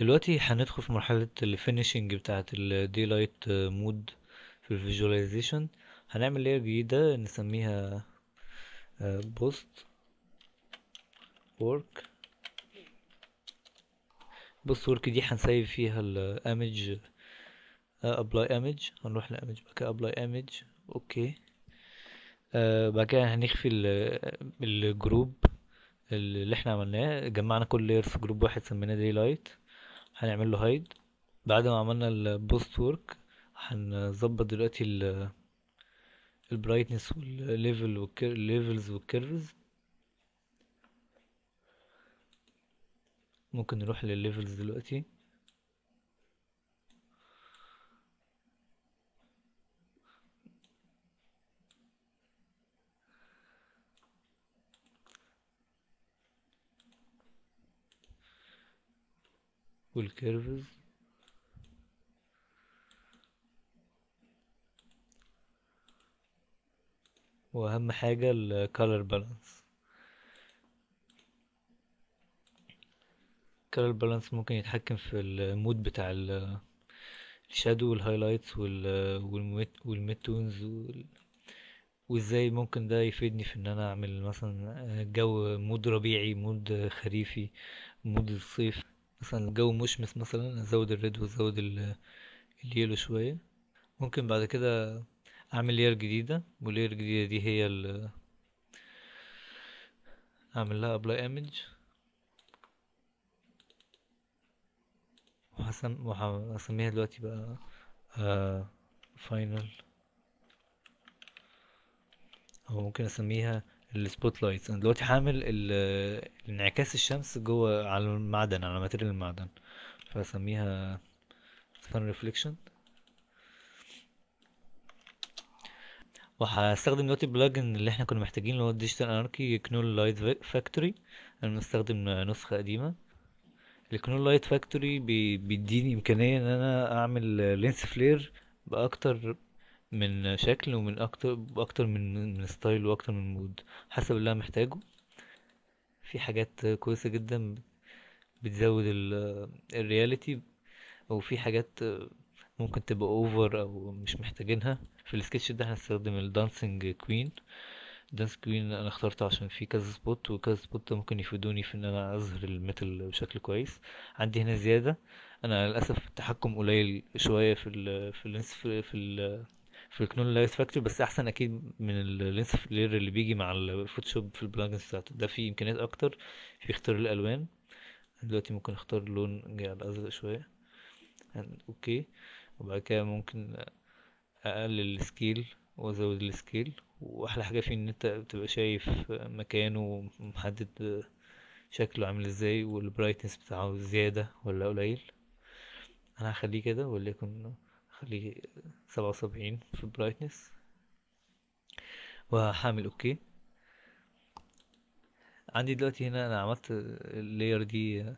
دلوقتي هندخل في مرحلة الفينيشنج بتاعة الديلايت مود في الفيجواليزيشن هنعمل لاير جديدة نسميها بوست ورك بوست ورك دي هنسيب فيها الامج ابلاي امج هنروح لامج بقى كده ابلاي امج اوكي بعد كده هنخفي الجروب اللي احنا عملناه جمعنا كل لاير في جروب واحد سميناه داي لايت هنعمل له هايد بعد ما عملنا البوست وورك هنظبط دلوقتي ال البرايتنس والليفل والليفلز والكيرفز ممكن نروح للليفلز دلوقتي والكيرفز واهم حاجة الكالر بالانس الكالر بالانس ممكن يتحكم في المود بتاع الشادو والهايلايتس والميد تونز وال... وازاي ممكن ده يفيدني في ان انا اعمل مثلا جو مود ربيعي مود خريفي مود الصيف مثلا الجو مشمس مثلا ازود الريد وازود اليلو شوية ممكن بعد كده اعمل لير جديدة واللير الجديدة دي هي ال اعمل لها ابلاي ايمج وهسم وهسميها دلوقتي بقى فاينل آه، او ممكن اسميها السبوت لايت انا دلوقتي هعمل انعكاس الشمس جوه على المعدن على ماتيريال المعدن فاسميها sun ريفليكشن وهستخدم دلوقتي بلجن اللي احنا كنا محتاجينه اللي هو ديجيتال اناركي كنول لايت فاكتوري انا بستخدم نسخه قديمه الكنول لايت فاكتوري بيديني امكانيه ان انا اعمل لينس فلير باكتر من شكل ومن اكتر اكتر من من ستايل واكتر من مود حسب اللي انا محتاجه في حاجات كويسه جدا بتزود الرياليتي وفي حاجات ممكن تبقى اوفر او مش محتاجينها في السكتش ده هنستخدم الدانسينج كوين دانس كوين انا اخترته عشان في كذا سبوت وكذا سبوت ممكن يفيدوني في ان انا اظهر الميتال بشكل كويس عندي هنا زياده انا للاسف التحكم قليل شويه في ال في الـ في, الـ في, الـ في الكنون اللايس فاكتور بس احسن اكيد من اللينس فلير اللي بيجي مع الفوتوشوب في البلاجنز بتاعته ده فيه امكانيات اكتر في اختيار الالوان دلوقتي ممكن اختار لون جاي على ازرق شويه اوكي وبعد كده ممكن اقلل السكيل وازود السكيل واحلى حاجه فيه ان انت بتبقى شايف مكانه محدد شكله عامل ازاي والبرايتنس بتاعه زياده ولا قليل انا هخليه كده وليكن خليه سبعة وسبعين في البرايتنس وهعمل اوكي عندي دلوقتي هنا انا عملت اللاير دي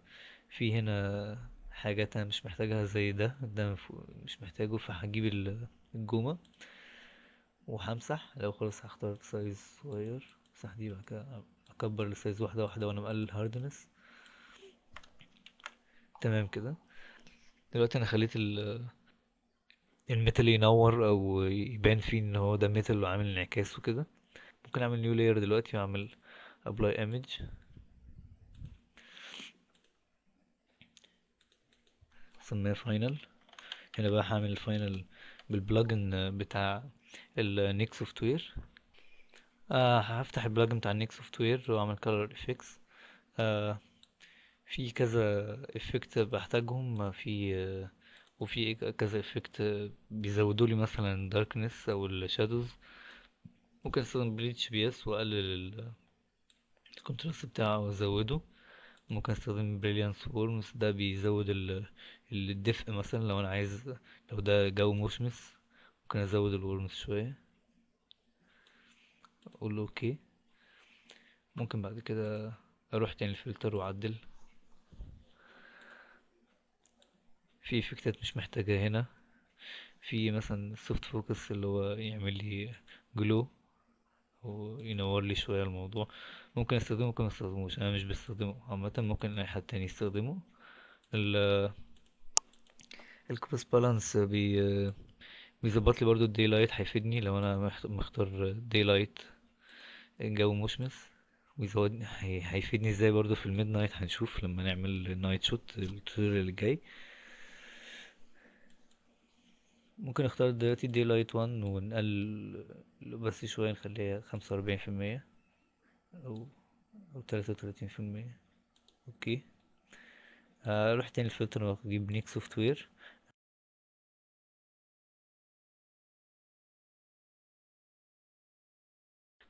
في هنا حاجات انا مش محتاجها زي ده ده مش محتاجه فهجيب الجومة وهمسح لو خلاص هختار سايز صغير امسح دي بعد كده اكبر لسايز واحدة واحدة وانا مقلل الهاردنس تمام كده دلوقتي انا خليت ال الميتال ينور او يبان فيه ان هو ده ميتال وعامل انعكاس وكده ممكن اعمل نيو لاير دلوقتي واعمل ابلاي ايمج سميه فاينل هنا بقى هعمل الفاينل بالبلجن بتاع النيك سوفت وير آه هفتح البلجن بتاع النيك سوفت وير واعمل كلر افكس آه، في كذا افكت بحتاجهم في آه وفي إيه كذا افكت بيزودوا لي مثلا داركنس او الشادوز ممكن استخدم بليتش بي اس واقلل الكونتراست بتاعه وازوده ممكن استخدم بريليانس وورمز ده بيزود الدفء مثلا لو انا عايز لو ده جو مشمس ممكن ازود الورمز شويه اقول اوكي ممكن بعد كده اروح تاني الفلتر واعدل في افكتات مش محتاجها هنا في مثلا سوفت فوكس اللي هو يعمل لي جلو وينور لي شوية الموضوع ممكن استخدمه ممكن استخدموش انا مش بستخدمه عامة ممكن اي حد تاني يستخدمه ال الكوبس بالانس بي بيظبط لي برضو الدي لايت هيفيدني لو انا مختار دي لايت الجو مشمس ويزودني هيفيدني ازاي برضو في الميد نايت هنشوف لما نعمل نايت شوت التوتوريال الجاي ممكن نختار دلوقتي دي لايت وان ونقل بس شوية نخليها خمسة وأربعين في المية أو أو تلاتة وتلاتين في المية أوكي آه، أروح تاني الفلتر وأجيب نيك سوفت وير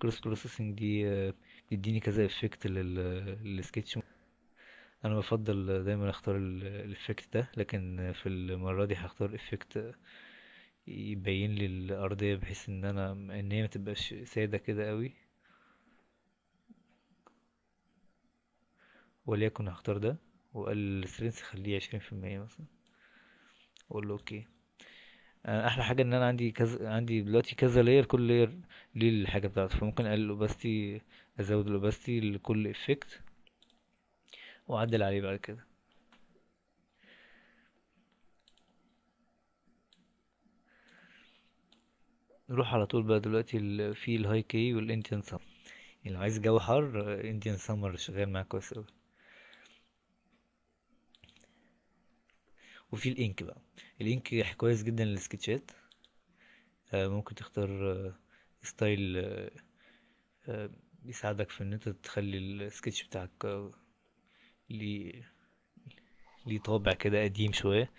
كروس بروسيسنج دي آه، بيديني كذا افكت للسكتش انا بفضل دايما اختار الافكت ده لكن في المره دي هختار افكت يبين لي الارضيه بحيث ان انا ان هي ما تبقاش ساده كده قوي وليكن هختار ده وقال السترينث خليه عشرين في المية مثلا اقول له اوكي آه، احلى حاجه ان انا عندي كذا عندي دلوقتي كذا لير كل لير ليه الحاجه بتاعته فممكن اقلل الاوباستي ازود الاوباستي لكل افكت واعدل عليه بعد كده نروح على طول بقى دلوقتي في الهاي كي والانديان سامر اللي عايز جو حر انديان سامر شغال معاك كويس اوي وفي الانك بقى الانك كويس جدا للسكتشات آه، ممكن تختار ستايل آه، بيساعدك آه، في ان انت تخلي السكتش بتاعك ليه ليه طابع كده قديم شويه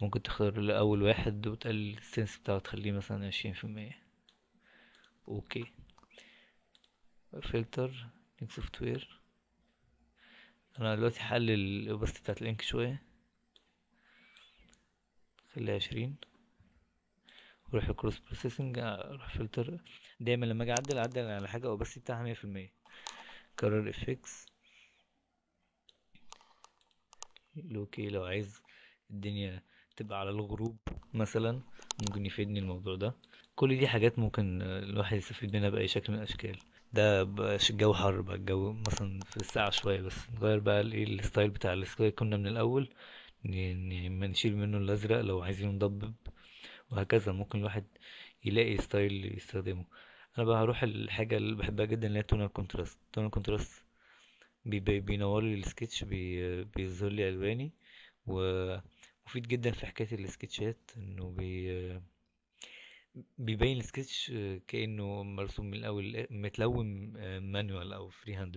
ممكن تختار اول واحد وتقلل السنس بتاعه تخليه مثلا عشرين في المية اوكي فلتر لينك سوفت وير انا دلوقتي هقلل الاوباستي بتاعت اللينك شوية خليها عشرين وروح الكروس بروسيسنج اروح فلتر دايما لما اجي اعدل اعدل على حاجة اوباستي بتاعها مية في المية كرر افكس لوكي لو عايز الدنيا تبقى على الغروب مثلا ممكن يفيدني الموضوع ده كل دي حاجات ممكن الواحد يستفيد منها بأي شكل من الأشكال ده بقى الجو حر بقى الجو مثلا في الساعة شوية بس نغير بقى الايه الستايل بتاع السكاي كنا من الأول نشيل منه الأزرق لو عايزين نضبب وهكذا ممكن الواحد يلاقي ستايل يستخدمه أنا بقى هروح الحاجة اللي بحبها جدا اللي هي تونال كونتراست تونال كونتراست بينور لي السكتش بيظهر لي ألواني و مفيد جدا في حكاية السكتشات انه بي بيبين السكتش آه، كأنه مرسوم من الأول متلون مانوال آه، أو فري هاند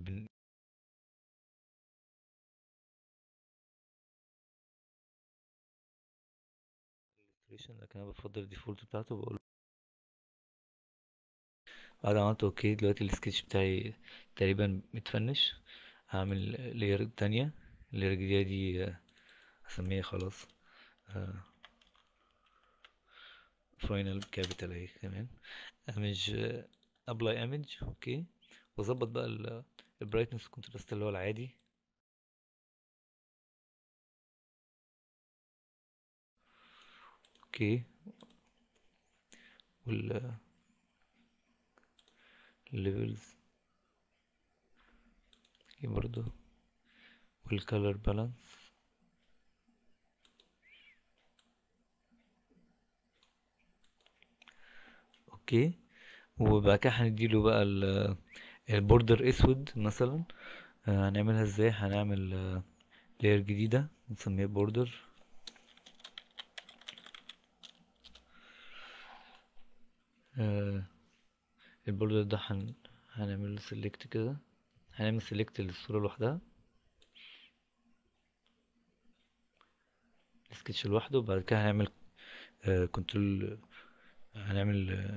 لكن أنا بفضل الديفولت بتاعته بقول بعد ما عملت اوكي دلوقتي السكتش بتاعي تقريبا متفنش هعمل لير تانية اللير الجديدة دي هسميها آه، خلاص فاينل كابيتال اهي كمان امج ابلاي امج اوكي واظبط بقى البرايتنس كونتراست اللي هو العادي اوكي وال الليفلز برضو والكالر بالانس اوكي وبعد كده هنديله بقى ال- البوردر اسود مثلا آه، هنعملها ازاي هنعمل لير آه، جديدة نسميها بوردر آه، البوردر ده هن... هنعمل سيلكت كده هنعمل سيلكت للصورة لوحدها السكتش لوحده وبعد كده هنعمل كنترول هنعمل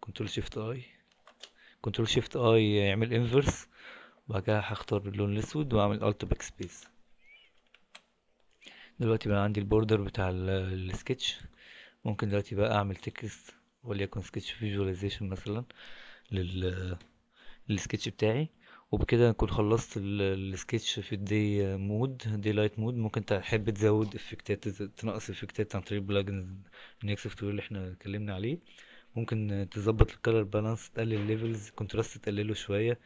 كنترول شيفت اي كنترول شيفت اي يعمل انفرس وبعد كده هختار اللون الاسود واعمل الت باك سبيس دلوقتي بقى عندي البوردر بتاع السكتش ممكن دلوقتي بقى اعمل تكست وليكن سكتش فيجواليزيشن مثلا لل السكتش بتاعي وبكده نكون خلصت السكتش في الدي مود دي لايت مود ممكن تحب تزود افكتات تنقص افكتات عن طريق البلجنز النيك سوفت اللي احنا اتكلمنا عليه ممكن تظبط الكالر بالانس تقلل الليفلز كونتراست تقلله شويه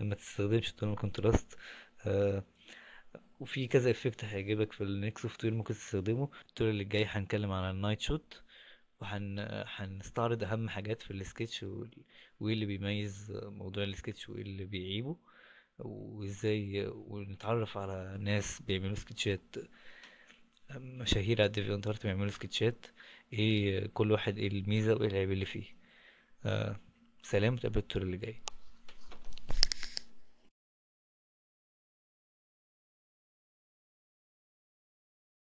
ما تستخدمش تون كونتراست آه، وفي كذا افكت هيعجبك في النيك سوفت ممكن تستخدمه التوتوريال اللي جاي هنتكلم على النايت شوت وهنستعرض اهم حاجات في السكتش وايه اللي بيميز موضوع السكتش وايه اللي بيعيبه وازاي ونتعرف على ناس بيعملوا سكتشات مشاهير على ديفي انتارت بيعملوا سكتشات ايه كل واحد ايه الميزه وايه العيب اللي فيه آه سلام تقابل اللي جاي